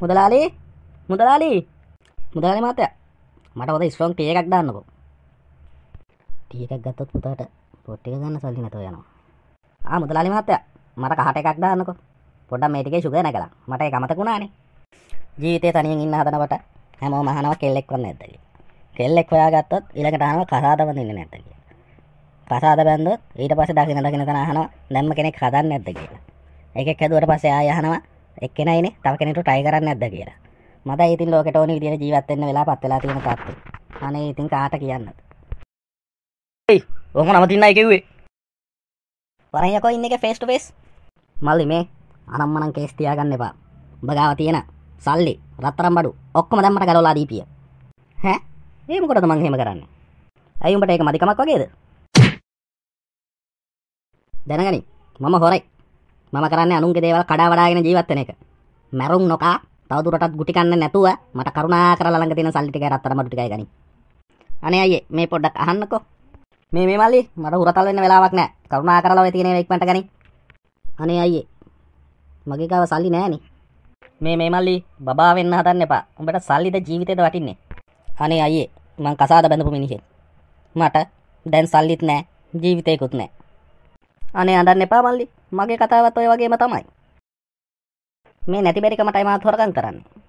මුදලාලි මුදලාලි මුදලාලි මාතය මට ොද ස්ට්‍රෝන් ටේ එකක් දාන්නකෝ ටියකක් ගත්තොත් පුතාට පොට්ටික ගන්න සල්ලි නැතව යනවා ආ මුදලාලි මාතය මට කහට එකක් දාන්නකෝ පොඩ්ඩක් මේ ටිකේ සුගය නැගලා මට ඒක අමතකුණානේ ජීවිතේ තනියෙන් ඉන්න හදනකොට හැමෝම අහනවා කෙල්ලෙක් වන්න නැද්ද කියලා කෙල්ලෙක් හොයාගත්තොත් ඊළඟට අහනවා කසාද බඳින්නේ නැද්ද කියලා කසාද බැන්දොත් ඊට පස්සේ දකින්න දකින්න තන අහනවා දැම්ම කෙනෙක් හදන්නේ නැද්ද කියලා එකෙක් හැදුවට පස්සේ ආය අහනවා එක්කෙනයිනේ තව කෙනෙකුට try කරන්නේ නැද්ද කියලා. මම දැන් ඉතින් ලෝකෙට ඕන විදියට ජීවත් වෙන්න වෙලා පත් වෙලා තියෙන තාත්තේ. අනේ ඉතින් කාට කියන්නද? ඒ ඔහොම නවතින්නයි කිව්වේ. වරයකෝ ඉන්න එක face to face. මල්ලි මේ අනම්මනම් කේස් තියාගන්න එපා. උඹ ගාව තියෙන සල්ලි රත්තරන් බඩු ඔක්කොම දැන් මට ගලවලා දීපිය. ඈ ඒ මොකටද මං එහෙම කරන්නේ? ඇයි උඹට ඒක මදිකමක් වගේද? දැනගනි මම හොරයි. මම කරන්නේ අනුන්ගේ දේවල් කඩා වඩාගෙන ජීවත් වෙන එක. මැරුම් නොකා තවදුරටත් ගුටි කන්න නැතුව මට කරුණා කරලා ළඟ තියෙන සල්ලි ටිකයි රත්තරමඩු ටිකයි ගනින්. අනේ අයියේ මේ පොඩ්ඩක් අහන්නකෝ. මේ මේ මල්ලි මට හුරතල් වෙන්න වෙලාවක් නැහැ. කරුණා කරලා ඔය තියෙන ඒවා ඉක්මනට ගනින්. අනේ අයියේ මගේ ගාව සල්ලි නෑනේ. මේ මේ මල්ලි බබා වෙන්න හදන්න එපා. උඹට සල්ලිද ජීවිතේද වටින්නේ. අනේ අයියේ මං කසාද බැඳපු මිනිහෙක්. මට දැන් සල්ලිත් නෑ ජීවිතේකුත් නෑ. අනේ අඬන්න එපා මල්ලි. මගේ කතාවත් ඔය වගේම තමයි. මේ නැතිබරිකමටයි මාත් හොරගම් කරන්නේ.